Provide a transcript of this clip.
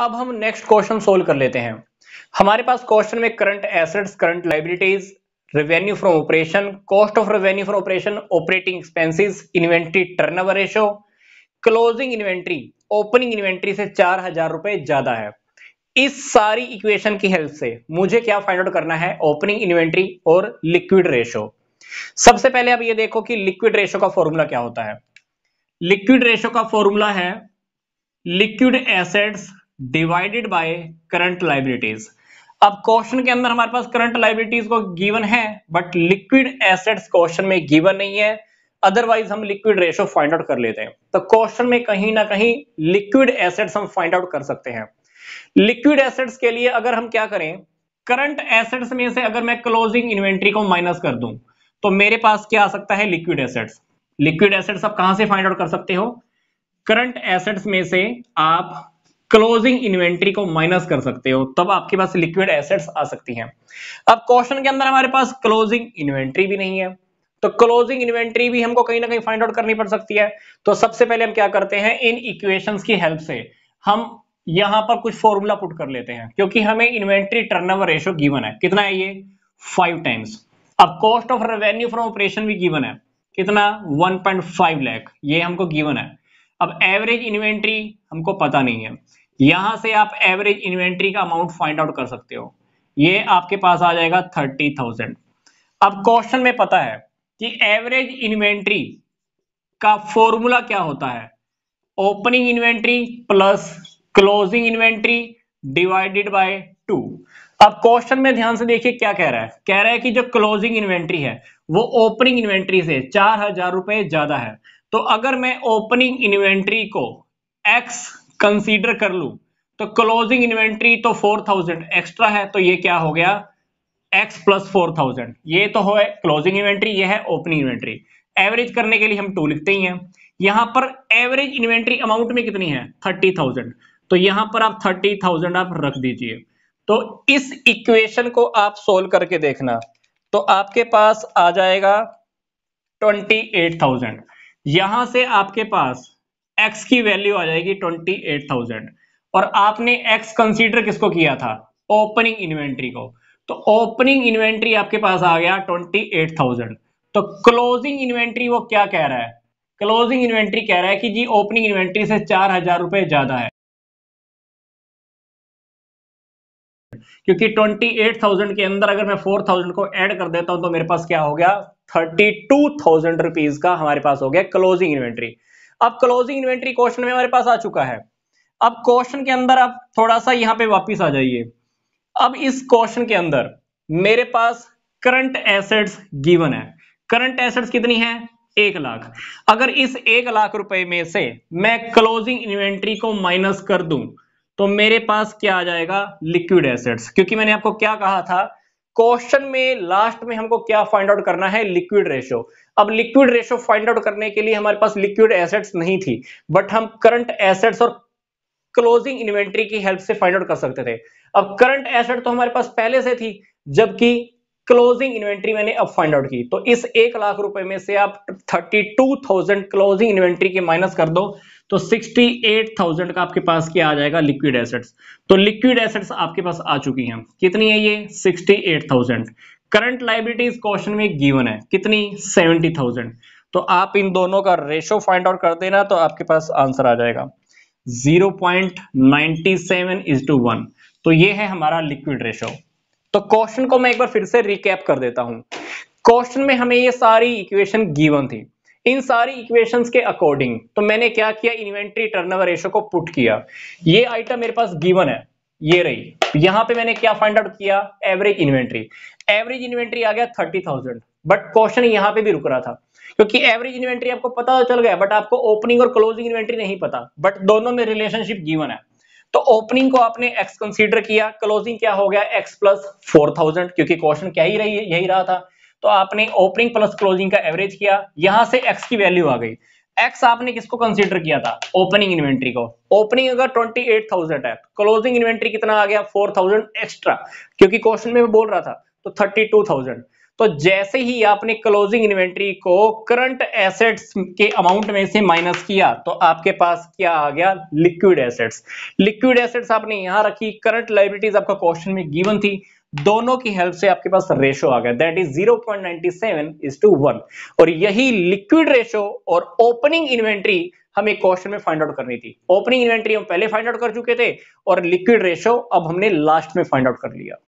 अब हम next question solve कर लेते हैं हमारे पास क्वेश्चन में current assets current liabilities revenue from operation cost of revenue from operation operating expenses inventory turnover ratio closing inventory opening inventory से चार हजार रुपए ज्यादा है इस सारी इक्वेशन की हेल्प से मुझे क्या फाइंड आउट करना है ओपनिंग इन्वेंट्री और लिक्विड रेशो सबसे पहले आप ये देखो कि लिक्विड रेशो का फॉर्मूला क्या होता है लिक्विड रेशो का फॉर्मूला है liquid assets divided by current liabilities अब क्वेश्चन के अंदर हमारे पास करंट लाइबिलिटीज को गिवन है बट लिक्विड एसेट्स क्वेश्चन में गिवन नहीं है अदरवाइज हम लिक्विड रेशो फाइंड आउट कर लेते हैं तो क्वेश्चन में कहीं ना कहीं लिक्विड एसेट्स हम फाइंड आउट कर सकते हैं लिक्विड एसेट्स के लिए अगर हम क्या करें करंट एसेट्स में से अगर मैं क्लोजिंग इन्वेंट्री को माइनस कर दूं तो मेरे पास क्या आ सकता है लिक्विड एसेट्स लिक्विड एसेट्स आप कहां से फाइंड आउट कर सकते हो करंट एसेट्स में से आप क्लोजिंग इन्वेंट्री को माइनस कर सकते हो तब आपके पास लिक्विड एसेट्स आ सकती हैं अब क्वेश्चन के अंदर हमारे पास क्लोजिंग इन्वेंट्री भी नहीं है तो क्लोजिंग इन्वेंट्री भी हमको कहीं ना कहीं फाइंड आउट करनी पड़ सकती है तो सबसे पहले हम क्या करते हैं इन इक्वेशन की हेल्प से हम यहां पर कुछ फॉर्मूला पुट कर लेते हैं क्योंकि हमें इन्वेंट्री ओवर रेशियो गिवन है कितना है ये फाइव टाइम्स अब cost of revenue from operation भी गिवन है कितना 1.5 लाख ये हमको गिवन है अब एवरेज इन्वेंट्री हमको पता नहीं है यहां से आप एवरेज इन्वेंट्री का अमाउंट फाइंड आउट कर सकते हो ये आपके पास आ जाएगा थर्टी थाउजेंड अब क्वेश्चन में पता है कि एवरेज इन्वेंट्री का फॉर्मूला क्या होता है opening inventory plus closing inventory divided by two अब क्वेश्चन में ध्यान से देखिए क्या कह रहा है कह रहा है कि जो क्लोजिंग इन्वेंट्री है वो ओपनिंग इन्वेंट्री से चार हजार रुपए ज्यादा है तो अगर मैं ओपनिंग इन्वेंट्री को एक्स कंसीडर कर लू तो क्लोजिंग इन्वेंट्री तो 4000 एक्स्ट्रा है तो ये क्या हो गया x प्लस फोर थाउजेंड ये तो हो क्लोजिंग इन्वेंट्री ये है ओपनिंग इन्वेंट्री एवरेज करने के लिए हम टू लिखते ही हैं यहां पर एवरेज इन्वेंट्री अमाउंट में कितनी है थर्टी थाउजेंड तो यहां पर आप थर्टी थाउजेंड आप रख दीजिए तो इस इक्वेशन को आप सोल्व करके देखना तो आपके पास आ जाएगा ट्वेंटी एट थाउजेंड यहां से आपके पास x की वैल्यू आ जाएगी 28,000 और आपने x कंसीडर किसको किया था ओपनिंग इन्वेंट्री को तो ओपनिंग इन्वेंट्री आपके पास आ गया 28,000 तो क्लोजिंग इन्वेंट्री वो क्या कह रहा है क्लोजिंग इन्वेंट्री कह रहा है कि जी ओपनिंग इन्वेंट्री से चार हजार रुपए ज्यादा है क्योंकि 28,000 के अंदर अगर मैं 4,000 को ऐड कर देता हूं तो मेरे पास क्या हो गया थर्टी टू का हमारे पास हो गया क्लोजिंग इन्वेंट्री अब क्लोजिंग इन्वेंट्री क्वेश्चन में हमारे पास आ चुका है अब क्वेश्चन के अंदर आप थोड़ा सा यहां पे वापस आ जाइए अब इस क्वेश्चन के अंदर मेरे पास करंट एसेट्स गिवन है करंट एसेट्स कितनी है एक लाख अगर इस एक लाख रुपए में से मैं क्लोजिंग इन्वेंट्री को माइनस कर दूं तो मेरे पास क्या आ जाएगा लिक्विड एसेट्स क्योंकि मैंने आपको क्या कहा था क्वेश्चन में लास्ट में हमको क्या फाइंड आउट करना है लिक्विड रेशो अब लिक्विड रेशो फाइंड आउट करने के लिए हमारे पास लिक्विड एसेट्स नहीं थी बट हम करंट एसेट्स और क्लोजिंग इन्वेंट्री की हेल्प से फाइंड आउट कर सकते थे अब करंट एसेट तो हमारे पास पहले से थी जबकि क्लोजिंग इन्वेंट्री मैंने अब फाइंड आउट की तो इस एक लाख रुपए में से आप thirty two thousand closing inventory के माइनस कर दो तो 68,000 का आपके पास क्या आ जाएगा लिक्विड एसेट्स तो लिक्विड एसेट्स आपके पास आ चुकी हैं कितनी है ये 68,000 करंट लाइबिलिटीज क्वेश्चन में गिवन है कितनी 70,000 तो आप इन दोनों का रेशो फाइंड आउट कर देना तो आपके पास आंसर आ जाएगा 0.97 इज टू वन तो ये है हमारा लिक्विड रेशो तो क्वेश्चन को मैं एक बार फिर से रिकैप कर देता हूं क्वेश्चन में हमें ये सारी इक्वेशन गिवन थी इन सारी इक्वेशंस के अकॉर्डिंग तो मैंने क्या किया इन्वेंट्री टर्नओवर रेशो को पुट किया ये आइटम मेरे पास गिवन है ये रही यहां पे मैंने क्या फाइंड आउट किया एवरेज इन्वेंट्री एवरेज इन्वेंट्री आ गया थर्टी थाउजेंड बट क्वेश्चन यहां पे भी रुक रहा था क्योंकि एवरेज इन्वेंट्री आपको पता तो चल गया बट आपको ओपनिंग और क्लोजिंग इन्वेंट्री नहीं पता बट दोनों में रिलेशनशिप गिवन है तो ओपनिंग को आपने एक्स कंसिडर किया क्लोजिंग क्या हो गया एक्स प्लस फोर थाउजेंड क्योंकि क्वेश्चन क्या ही रही यही रहा था तो आपने ओपनिंग प्लस क्लोजिंग का एवरेज किया यहां से एक्स की वैल्यू आ गई एक्स आपने किसको कंसीडर किया था ओपनिंग इन्वेंट्री को ओपनिंग अगर 28,000 है क्लोजिंग इन्वेंट्री कितना आ गया 4,000 एक्स्ट्रा क्योंकि क्वेश्चन में बोल रहा था तो 32,000 तो जैसे ही आपने क्लोजिंग इन्वेंट्री को करंट एसेट्स के अमाउंट में से माइनस किया तो आपके पास क्या आ गया लिक्विड एसेट्स लिक्विड एसेट्स आपने यहां रखी करंट लाइबिलिटीज आपका क्वेश्चन में गिवन थी दोनों की हेल्प से आपके पास रेशो आ गया that is 0.97 point ninety seven is to one और यही लिक्विड रेशो और ओपनिंग इन्वेंट्री हमें क्वेश्चन में फाइंड आउट करनी थी ओपनिंग इन्वेंट्री हम पहले फाइंड आउट कर चुके थे और लिक्विड रेशो अब हमने लास्ट में फाइंड आउट कर लिया